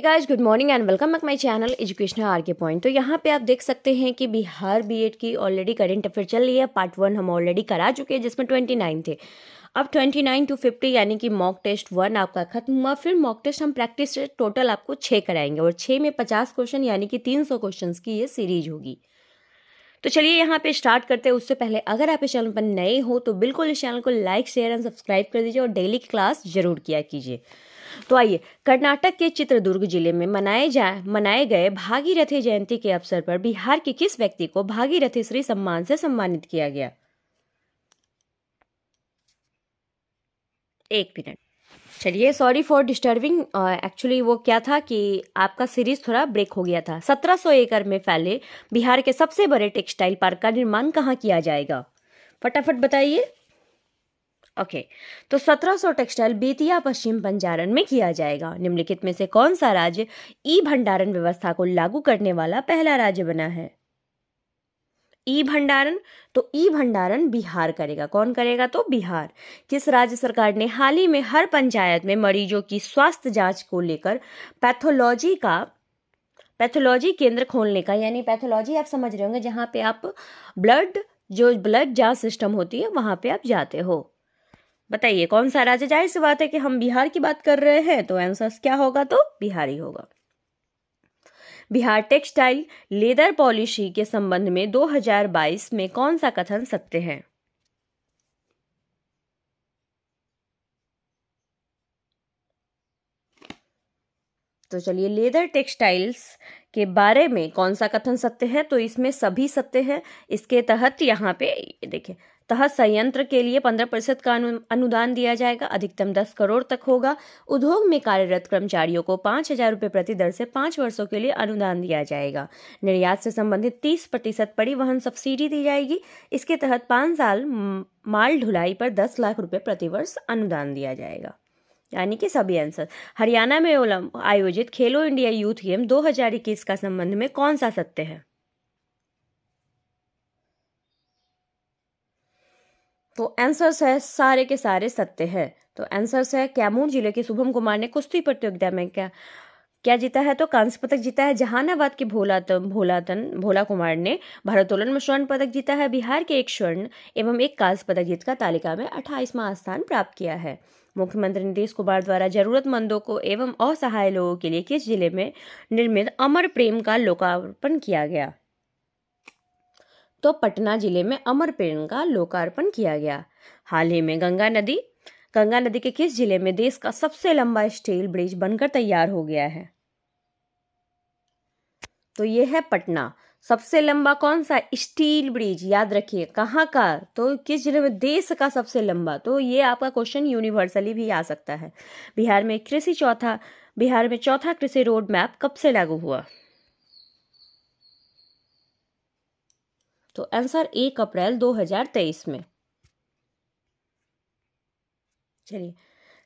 Guys good morning and welcome back my channel educational R K point तो यहाँ पे आप देख सकते हैं कि बिहार बीएड की ऑलरेडी करंट अफेयर चल रही है पार्ट वन हम ऑलरेडी करा चुके हैं जिसमें ट्वेंटी नाइन थे अब ट्वेंटी नाइन टू फिफ्टी यानी कि मॉक टेस्ट वन आपका खत्म हुआ फिर मॉक टेस्ट हम प्रैक्टिस टोटल आपको छः कराएंगे और छः में पचास क्वेश्चन यानी कि तीन सौ क्वेश्चन की ये सीरीज होगी तो चलिए यहाँ पे स्टार्ट करते हैं उससे पहले अगर आप इस चैनल पर नए हो तो बिल्कुल इस चैनल को लाइक शेयर एंड सब्सक्राइब कर दीजिए और डेली क्लास जरूर किया कीजिए तो आइए कर्नाटक के चित्रदुर्ग जिले में मनाए जाए मनाए गए भागीरथी जयंती के अवसर पर बिहार के किस व्यक्ति को भागीरथी श्री सम्मान से सम्मानित किया गया एक मिनट चलिए सॉरी फॉर डिस्टर्बिंग एक्चुअली वो क्या था कि आपका सीरीज थोड़ा ब्रेक हो गया था 1700 एकड़ में फैले बिहार के सबसे बड़े टेक्सटाइल पार्क का निर्माण कहाँ किया जाएगा फटाफट बताइए ओके okay. तो 1700 टेक्सटाइल बेतिया पश्चिम पंजारन में किया जाएगा निम्नलिखित में से कौन सा राज्य ई भंडारण व्यवस्था को लागू करने वाला पहला राज्य बना है ई भंडारण तो ई भंडारण बिहार करेगा कौन करेगा तो बिहार किस राज्य सरकार ने हाल ही में हर पंचायत में मरीजों की स्वास्थ्य जांच को लेकर पैथोलॉजी का पैथोलॉजी केंद्र खोलने का यानी पैथोलॉजी आप समझ रहे होंगे जहां पे आप ब्लड जो ब्लड जांच सिस्टम होती है वहां पे आप जाते हो बताइए कौन सा राज्य जाहिर सी बात है कि हम बिहार की बात कर रहे हैं तो आंसर क्या होगा तो बिहार ही होगा बिहार टेक्सटाइल लेदर पॉलिसी के संबंध में 2022 में कौन सा कथन सत्य है तो चलिए लेदर टेक्सटाइल्स के बारे में कौन सा कथन सत्य है तो इसमें सभी सत्य है इसके तहत यहाँ पे देखिए तहत संयंत्र के लिए पंद्रह प्रतिशत का अनुदान दिया जाएगा अधिकतम दस करोड़ तक होगा उद्योग में कार्यरत कर्मचारियों को पांच हजार रुपये प्रति दर से पांच वर्षों के लिए अनुदान दिया जाएगा निर्यात से संबंधित तीस प्रतिशत परिवहन सब्सिडी दी जाएगी इसके तहत पाँच साल माल ढुलाई पर दस लाख रुपये प्रतिवर्ष अनुदान दिया जाएगा यानी कि सभी आंसर हरियाणा में आयोजित खेलो इंडिया यूथ गेम 2021 का संबंध में कौन सा सत्य है तो आंसर्स है सारे के सारे सत्य है तो आंसर्स है कैमूर जिले के शुभम कुमार ने कुश्ती प्रतियोगिता में क्या क्या जीता है तो कांस्य पदक जीता है जहानाबाद के भोलातन भोलातन भोला कुमार ने भारतोलन में स्वर्ण पदक जीता है बिहार के एक स्वर्ण एवं एक कांस्य पदक जीतकर तालिका में अट्ठाईसवां स्थान प्राप्त किया है मुख्यमंत्री नीतीश कुमार द्वारा जरूरतमंदों को एवं असहाय लोगों के लिए किस जिले में निर्मित अमर प्रेम का लोकार्पण किया गया तो पटना जिले में अमर प्रेम का लोकार्पण किया गया हाल ही में गंगा नदी गंगा नदी के किस जिले में देश का सबसे लंबा स्टील ब्रिज बनकर तैयार हो गया है तो ये है पटना सबसे लंबा कौन सा स्टील ब्रिज याद रखिए कहाँ का तो किस जिले में देश का सबसे लंबा तो ये आपका क्वेश्चन यूनिवर्सली भी आ सकता है बिहार में कृषि चौथा बिहार में चौथा कृषि रोड मैप कब से लागू हुआ तो आंसर एक अप्रैल 2023 में चलिए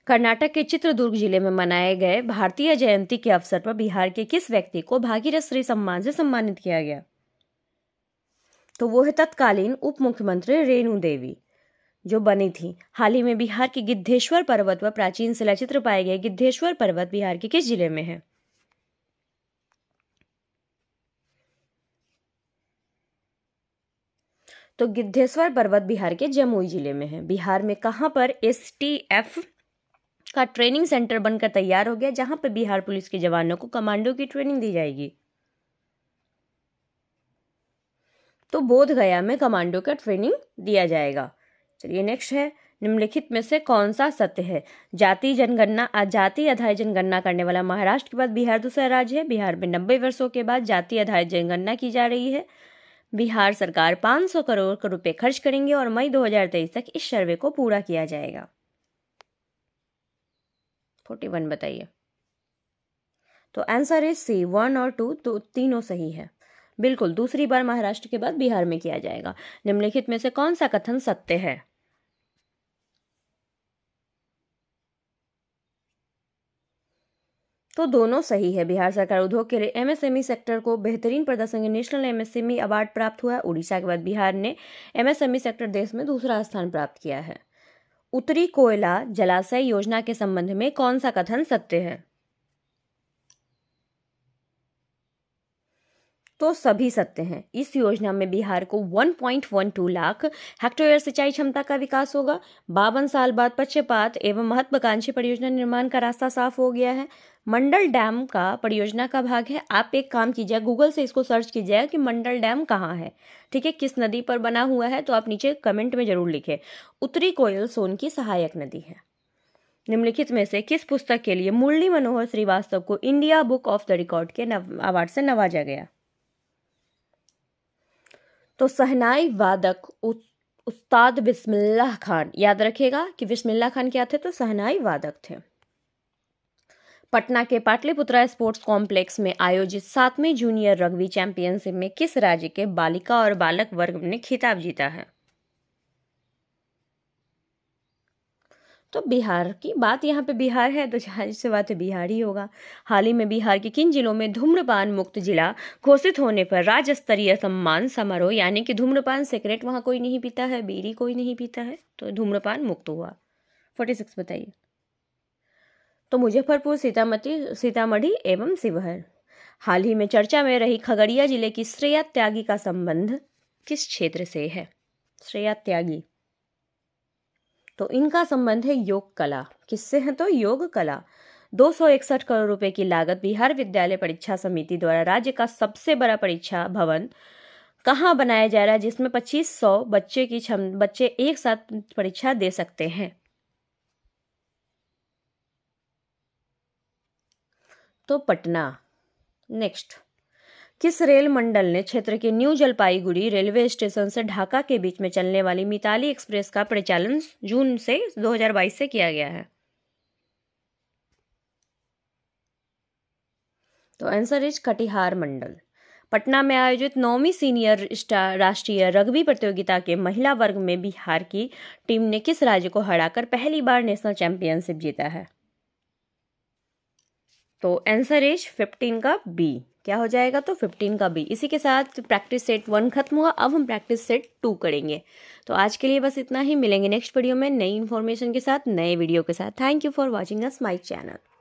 कर्नाटक के चित्रदुर्ग जिले में मनाए गए भारतीय जयंती के अवसर पर बिहार के किस व्यक्ति को भागीरथ श्री सम्मान से सम्मानित किया गया तो वो है तत्कालीन उप मुख्यमंत्री रेणु देवी जो बनी थी हाल ही में बिहार के गिद्धेश्वर पर्वत व प्राचीन चित्र पाए गए गिद्धेश्वर पर्वत बिहार के किस जिले में है तो गिद्धेश्वर पर्वत बिहार के जमुई जिले में है बिहार में कहां पर एस टी एफ का ट्रेनिंग सेंटर बनकर तैयार हो गया जहां पर बिहार पुलिस के जवानों को कमांडो की ट्रेनिंग दी जाएगी तो बोध गया में कमांडो का ट्रेनिंग दिया जाएगा चलिए नेक्स्ट है निम्नलिखित में से कौन सा सत्य है जाति जनगणना जाति आधारित जनगणना करने वाला महाराष्ट्र के बाद बिहार दूसरा राज्य है बिहार में नब्बे वर्षों के बाद जाति आधारित जनगणना की जा रही है बिहार सरकार 500 करोड़ रुपए खर्च करेंगे और मई 2023 तक इस सर्वे को पूरा किया जाएगा फोर्टी वन बताइए तो आंसर है सी वन और टू तो तीनों सही है बिल्कुल दूसरी बार महाराष्ट्र के बाद बिहार में किया जाएगा निम्नलिखित में से कौन सा कथन सत्य है तो दोनों सही है बिहार सरकार उद्योग के लिए एमएसएमई सेक्टर को बेहतरीन प्रदर्शन के नेशनल एमएसएमई अवार्ड प्राप्त हुआ है उड़ीसा के बाद बिहार ने एमएसएमई सेक्टर देश में दूसरा स्थान प्राप्त किया है उत्तरी कोयला जलाशय योजना के संबंध में कौन सा कथन सत्य है तो सभी सत्य हैं इस योजना में बिहार को 1.12 लाख हेक्टोयर सिंचाई क्षमता का विकास होगा बावन साल बाद पक्षपात एवं महत्वाकांक्षी परियोजना निर्माण का रास्ता साफ हो गया है मंडल डैम का परियोजना का भाग है आप एक काम कीजिए गूगल से इसको सर्च कीजिए कि मंडल डैम कहाँ है ठीक है किस नदी पर बना हुआ है तो आप नीचे कमेंट में जरूर लिखें उत्तरी कोयल सोन की सहायक नदी है निम्नलिखित में से किस पुस्तक के लिए मुरली मनोहर श्रीवास्तव को India book of the record के अवार्ड से नवाजा गया तो सहनाई वादक उस उस्ताद बिस्मिल्लाह खान याद रखेगा कि बिस्मिल्लाह खान क्या थे तो सहनाई वादक थे पटना के पाटलिपुत्रा स्पोर्ट्स कॉम्प्लेक्स में आयोजित सातवें जूनियर रग्बी चैंपियनशिप में किस राज्य के बालिका और बालक वर्ग ने खिताब जीता है तो बिहार की बात यहाँ पे बिहार है तो जाहिर से बात है बिहार ही होगा हाल ही में बिहार के किन जिलों में धूम्रपान मुक्त जिला घोषित होने पर राज्य स्तरीय सम्मान समारोह यानी कि धूम्रपान सिगरेट वहाँ कोई नहीं पीता है बीड़ी कोई नहीं पीता है तो धूम्रपान मुक्त हुआ फोर्टी सिक्स बताइए तो मुजफ्फरपुर सीतामती सीतामढ़ी एवं शिवहर हाल ही में चर्चा में रही खगड़िया जिले की श्रेया त्यागी का संबंध किस क्षेत्र से है श्रेया त्यागी तो इनका संबंध है योग कला किससे है तो योग कला दो करोड़ रुपए की लागत बिहार विद्यालय परीक्षा समिति द्वारा राज्य का सबसे बड़ा परीक्षा भवन कहाँ बनाया जा रहा है जिसमें 2500 बच्चे की क्षम बच्चे एक साथ परीक्षा दे सकते हैं तो पटना नेक्स्ट किस रेल मंडल ने क्षेत्र के न्यू जलपाईगुड़ी रेलवे स्टेशन से ढाका के बीच में चलने वाली मिताली एक्सप्रेस का परिचालन जून से 2022 से किया गया है तो आंसर इज कटिहार मंडल पटना में आयोजित नौवीं सीनियर राष्ट्रीय रग्बी प्रतियोगिता के महिला वर्ग में बिहार की टीम ने किस राज्य को हराकर पहली बार नेशनल चैंपियनशिप जीता है तो आंसर इज फिफ्टीन का बी क्या हो जाएगा तो फिफ्टीन का बी इसी के साथ प्रैक्टिस सेट वन खत्म हुआ अब हम प्रैक्टिस सेट टू करेंगे तो आज के लिए बस इतना ही मिलेंगे नेक्स्ट वीडियो में नई इन्फॉर्मेशन के साथ नए वीडियो के साथ thank you for watching us my channel